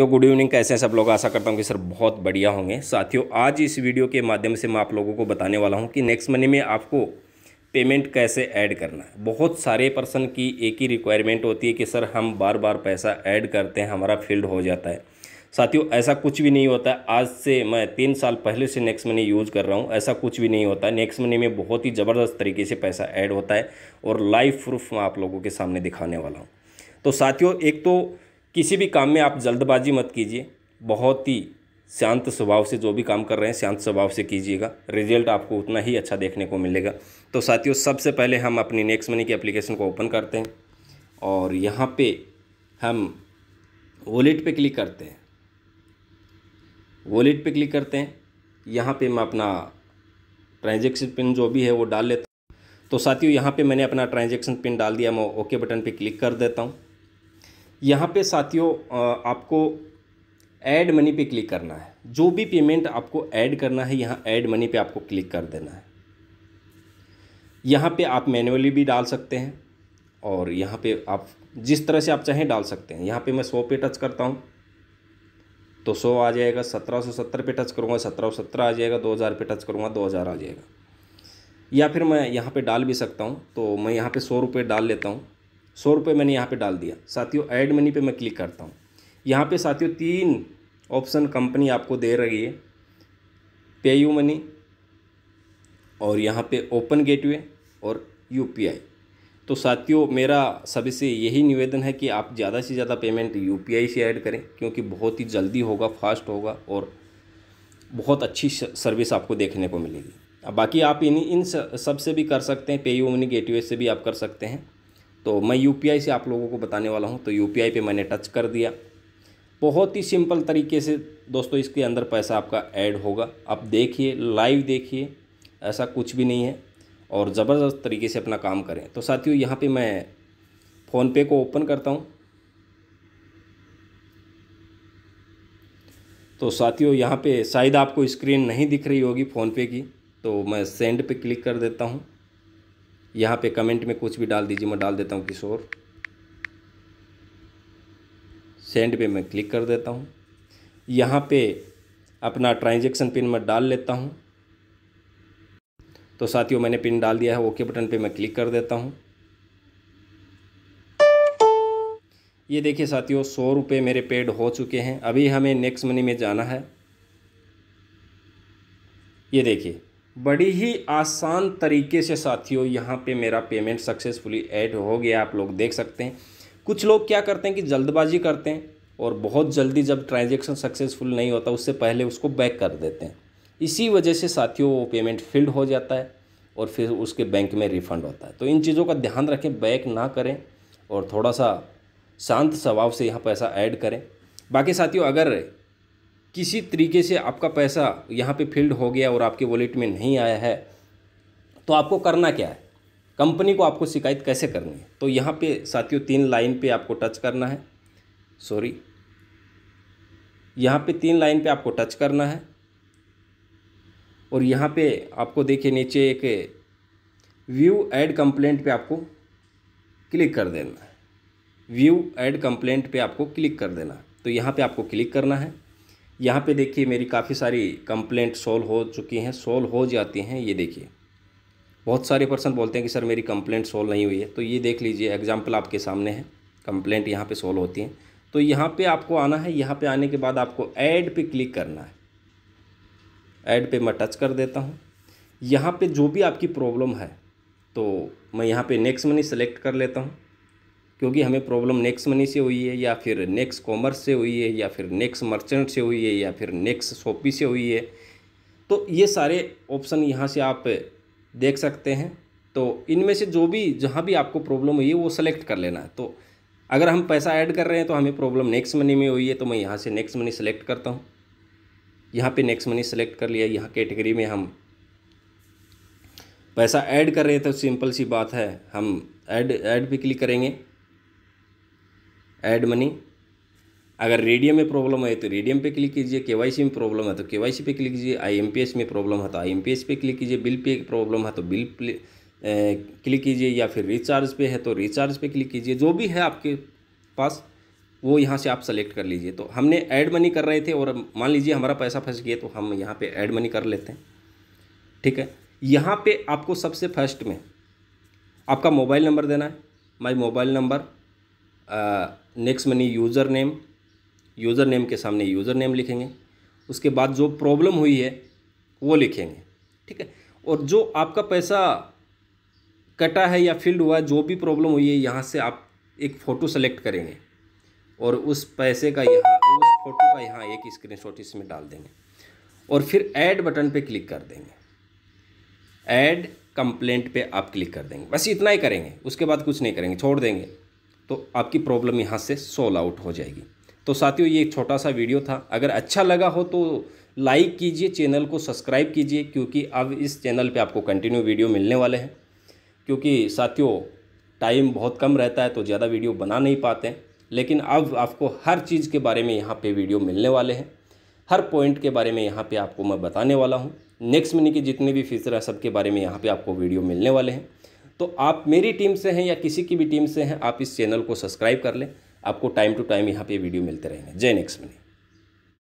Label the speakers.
Speaker 1: तो good evening कैसे हैं सब लोग आशा करता हूँ कि सर बहुत बढ़िया होंगे साथियों आज इस वीडियो के माध्यम से मैं आप लोगों को बताने वाला हूँ कि नेक्स्ट मनी में आपको पेमेंट कैसे ऐड करना है बहुत सारे पर्सन की एक ही रिक्वायरमेंट होती है कि सर हम बार बार पैसा ऐड करते हैं हमारा फील्ड हो जाता है साथियों ऐसा कुछ भी नहीं होता आज से मैं तीन साल पहले से नेक्स्ट मनी यूज़ कर रहा हूँ ऐसा कुछ भी नहीं होता नेक्स्ट मनी में बहुत ही ज़बरदस्त तरीके से पैसा ऐड होता है और लाइव प्रूफ मैं आप लोगों के सामने दिखाने वाला हूँ तो साथियों एक तो किसी भी काम में आप जल्दबाजी मत कीजिए बहुत ही शांत स्वभाव से जो भी काम कर रहे हैं शांत स्वभाव से कीजिएगा रिजल्ट आपको उतना ही अच्छा देखने को मिलेगा तो साथियों सबसे पहले हम अपनी नेक्स्ट मनी की एप्लीकेशन को ओपन करते हैं और यहाँ पे हम वॉलेट पे क्लिक करते हैं वॉलेट पे क्लिक करते हैं यहाँ पे मैं अपना ट्रांजेक्शन पिन जो भी है वो डाल लेता हूँ तो साथियों यहाँ पर मैंने अपना ट्रांजेक्शन पिन डाल दिया मैं ओके बटन पर क्लिक कर देता हूँ यहाँ पे साथियों आपको ऐड मनी पे क्लिक करना है जो भी पेमेंट आपको ऐड करना है यहाँ ऐड मनी पे आपको क्लिक कर देना है यहाँ पे आप मैनुअली भी डाल सकते हैं और यहाँ पे आप जिस तरह से आप चाहें डाल सकते हैं यहाँ पे मैं सौ पे टच करता हूँ तो सौ आ जाएगा सत्रह सौ सत्तर पे टच करूँगा सत्रह सौ सत्रह आ जाएगा दो हज़ार पे टच करूँगा दो हज़ार आ जाएगा या फिर मैं यहाँ पे डाल भी सकता हूँ तो मैं यहाँ पे सौ रुपये डाल लेता हूँ सौ रुपये मैंने यहाँ पे डाल दिया साथियों ऐड मनी पे मैं क्लिक करता हूँ यहाँ पे साथियों तीन ऑप्शन कंपनी आपको दे रही है पे यू मनी और यहाँ पे ओपन गेटवे और यूपीआई तो साथियों मेरा सभी से यही निवेदन है कि आप ज़्यादा से ज़्यादा पेमेंट यूपीआई से ऐड करें क्योंकि बहुत ही जल्दी होगा फास्ट होगा और बहुत अच्छी सर्विस आपको देखने को मिलेगी बाकी आप इन इन सब से भी कर सकते हैं पे यू मनी गेटवे से भी आप कर सकते हैं तो मैं यू से आप लोगों को बताने वाला हूँ तो यू पी मैंने टच कर दिया बहुत ही सिंपल तरीके से दोस्तों इसके अंदर पैसा आपका ऐड होगा आप देखिए लाइव देखिए ऐसा कुछ भी नहीं है और ज़बरदस्त तरीके से अपना काम करें तो साथियों यहाँ पे मैं फ़ोनपे को ओपन करता हूँ तो साथियों यहाँ पे शायद आपको स्क्रीन नहीं दिख रही होगी फ़ोनपे की तो मैं सेंड पे क्लिक कर देता हूँ यहाँ पे कमेंट में कुछ भी डाल दीजिए मैं डाल देता हूँ किशोर सेंड पे मैं क्लिक कर देता हूँ यहाँ पे अपना ट्रांज़ेक्शन पिन मैं डाल लेता हूँ तो साथियों मैंने पिन डाल दिया है ओके बटन पे मैं क्लिक कर देता हूँ ये देखिए साथियों सौ रुपये मेरे पेड हो चुके हैं अभी हमें नेक्स्ट मनी में जाना है ये देखिए बड़ी ही आसान तरीके से साथियों यहाँ पे मेरा पेमेंट सक्सेसफुली ऐड हो गया आप लोग देख सकते हैं कुछ लोग क्या करते हैं कि जल्दबाजी करते हैं और बहुत जल्दी जब ट्रांजेक्शन सक्सेसफुल नहीं होता उससे पहले उसको बैक कर देते हैं इसी वजह से साथियों वो पेमेंट फिल्ड हो जाता है और फिर उसके बैंक में रिफ़ंड होता है तो इन चीज़ों का ध्यान रखें बैक ना करें और थोड़ा सा शांत स्वभाव से यहाँ पैसा ऐड करें बाकी साथियों अगर किसी तरीके से आपका पैसा यहाँ पे फील्ड हो गया और आपके वॉलेट में नहीं आया है तो आपको करना क्या है कंपनी को आपको शिकायत कैसे करनी है तो यहाँ पे साथियों तीन लाइन पे आपको टच करना है सॉरी यहाँ पे तीन लाइन पे आपको टच करना है और यहाँ पे आपको देखिए नीचे एक व्यू एड कंप्लेंट पे आपको क्लिक कर देना है व्यू एड कंप्लेंट पे आपको क्लिक कर देना है तो यहाँ पे आपको क्लिक करना है यहाँ पे देखिए मेरी काफ़ी सारी कंप्लेंट सोल्व हो चुकी हैं सोल्व हो जाती हैं ये देखिए बहुत सारे पर्सन बोलते हैं कि सर मेरी कंप्लेंट सोल्व नहीं हुई है तो ये देख लीजिए एग्जाम्पल आपके सामने है कंप्लेंट यहाँ पे सोल्व होती हैं तो यहाँ पे आपको आना है यहाँ पे आने के बाद आपको ऐड पे क्लिक करना है ऐड पे मैं टच कर देता हूँ यहाँ पे जो भी आपकी प्रॉब्लम है तो मैं यहाँ पे नेक्स्ट मनी सेलेक्ट कर लेता हूँ क्योंकि हमें प्रॉब्लम नेक्स मनी से हुई है या फिर नेक्स कॉमर्स से हुई है या फिर नेक्स मर्चेंट से हुई है या फिर नेक्स शॉपी से हुई है तो ये सारे ऑप्शन यहाँ से आप देख सकते हैं तो इनमें से जो भी जहाँ भी आपको प्रॉब्लम हुई है वो सेलेक्ट कर लेना है तो अगर हम पैसा ऐड कर रहे हैं तो हमें प्रॉब्लम नेक्स्ट मनी में हुई है तो मैं यहाँ से नेक्स्ट मनी सेलेक्ट करता हूँ यहाँ पे नेक्स्ट मनी सेलेक्ट कर लिया यहाँ कैटेगरी में हम पैसा ऐड कर रहे हैं तो सिंपल सी बात है हम ऐड ऐड पे क्लिक करेंगे ऐड मनी अगर रेडियम में प्रॉब्लम है तो रेडियम पे क्लिक कीजिए केवाईसी में प्रॉब्लम है तो केवाईसी पे क्लिक कीजिए आईएमपीएस में प्रॉब्लम है तो आईएमपीएस पे क्लिक कीजिए बिल पे प्रॉब्लम है तो बिल पे क्लिक कीजिए या फिर रिचार्ज पे है तो रिचार्ज पे क्लिक कीजिए जो भी है आपके पास वो यहाँ से आप सेलेक्ट कर लीजिए तो हमने ऐड मनी कर रहे थे और मान लीजिए हमारा पैसा फंस गया तो हम यहाँ पर ऐड मनी कर लेते हैं ठीक है यहाँ पर आपको सबसे फर्स्ट में आपका मोबाइल नंबर देना है my mobile number next money user name user name के सामने यूज़र नेम लिखेंगे उसके बाद जो प्रॉब्लम हुई है वो लिखेंगे ठीक है और जो आपका पैसा कटा है या फिल्ड हुआ है जो भी प्रॉब्लम हुई है यहाँ से आप एक फ़ोटो सेलेक्ट करेंगे और उस पैसे का यहाँ उस फोटो का यहाँ एक स्क्रीनशॉट इसमें डाल देंगे और फिर ऐड बटन पे क्लिक कर देंगे ऐड कंप्लेंट पे आप क्लिक कर देंगे बस इतना ही करेंगे उसके बाद कुछ नहीं करेंगे छोड़ देंगे तो आपकी प्रॉब्लम यहाँ से सोल्व आउट हो जाएगी तो साथियों ये एक छोटा सा वीडियो था अगर अच्छा लगा हो तो लाइक कीजिए चैनल को सब्सक्राइब कीजिए क्योंकि अब इस चैनल पे आपको कंटिन्यू वीडियो मिलने वाले हैं क्योंकि साथियों टाइम बहुत कम रहता है तो ज़्यादा वीडियो बना नहीं पाते हैं लेकिन अब आपको हर चीज़ के बारे में यहाँ पे वीडियो मिलने वाले हैं हर पॉइंट के बारे में यहाँ पे आपको मैं बताने वाला हूँ नेक्स्ट मनी के जितने भी फीचर हैं सबके बारे में यहाँ पर आपको वीडियो मिलने वाले हैं तो आप मेरी टीम से हैं या किसी की भी टीम से हैं आप इस चैनल को सब्सक्राइब कर लें आपको टाइम टू टाइम यहाँ पे वीडियो मिलते रहेंगे जय नेक्स्ट मनी